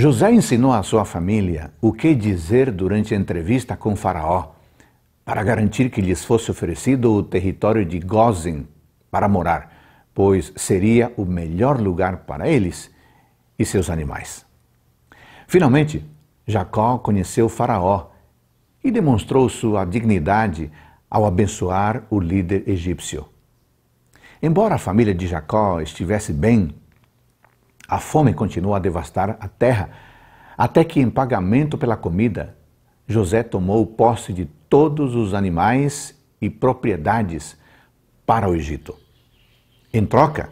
José ensinou à sua família o que dizer durante a entrevista com Faraó, para garantir que lhes fosse oferecido o território de Gozen para morar, pois seria o melhor lugar para eles e seus animais. Finalmente, Jacó conheceu Faraó e demonstrou sua dignidade ao abençoar o líder egípcio. Embora a família de Jacó estivesse bem a fome continuou a devastar a terra, até que, em pagamento pela comida, José tomou posse de todos os animais e propriedades para o Egito. Em troca,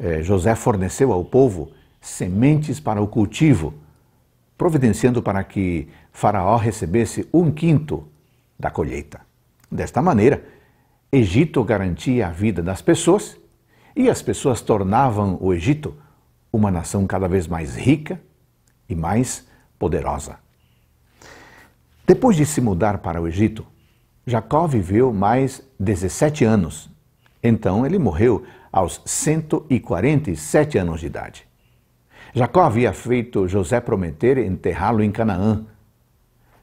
eh, José forneceu ao povo sementes para o cultivo, providenciando para que Faraó recebesse um quinto da colheita. Desta maneira, Egito garantia a vida das pessoas e as pessoas tornavam o Egito uma nação cada vez mais rica e mais poderosa. Depois de se mudar para o Egito, Jacó viveu mais 17 anos. Então ele morreu aos 147 anos de idade. Jacó havia feito José prometer enterrá-lo em Canaã.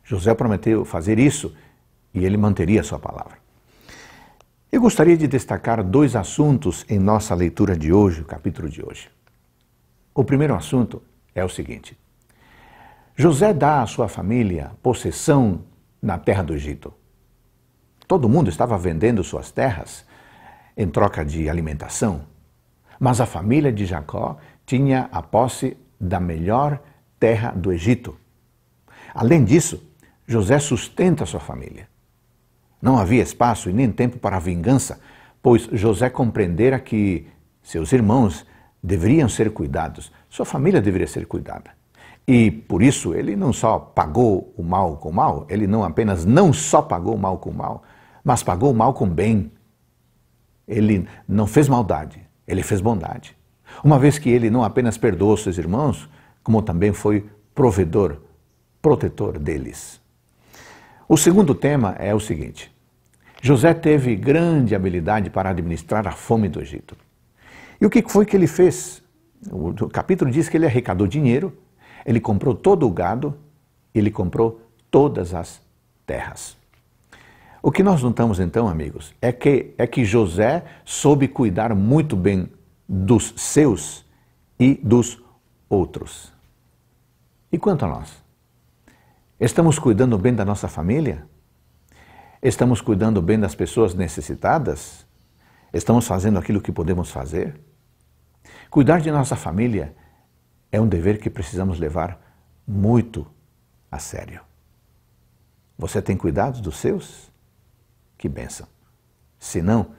José prometeu fazer isso e ele manteria sua palavra. Eu gostaria de destacar dois assuntos em nossa leitura de hoje, o capítulo de hoje. O primeiro assunto é o seguinte: José dá à sua família possessão na terra do Egito. Todo mundo estava vendendo suas terras em troca de alimentação, mas a família de Jacó tinha a posse da melhor terra do Egito. Além disso, José sustenta sua família. Não havia espaço e nem tempo para vingança, pois José compreendera que seus irmãos deveriam ser cuidados, sua família deveria ser cuidada. E por isso ele não só pagou o mal com o mal, ele não apenas não só pagou o mal com o mal, mas pagou o mal com bem. Ele não fez maldade, ele fez bondade. Uma vez que ele não apenas perdoou seus irmãos, como também foi provedor, protetor deles. O segundo tema é o seguinte: José teve grande habilidade para administrar a fome do Egito. E o que foi que ele fez? O capítulo diz que ele arrecadou dinheiro, ele comprou todo o gado, ele comprou todas as terras. O que nós notamos então, amigos, é que, é que José soube cuidar muito bem dos seus e dos outros. E quanto a nós? Estamos cuidando bem da nossa família? Estamos cuidando bem das pessoas necessitadas? Estamos fazendo aquilo que podemos fazer? Cuidar de nossa família é um dever que precisamos levar muito a sério. Você tem cuidado dos seus? Que bênção! Se não,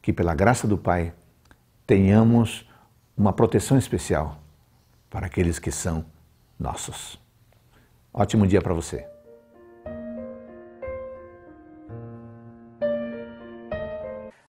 que pela graça do Pai tenhamos uma proteção especial para aqueles que são nossos. Ótimo dia para você!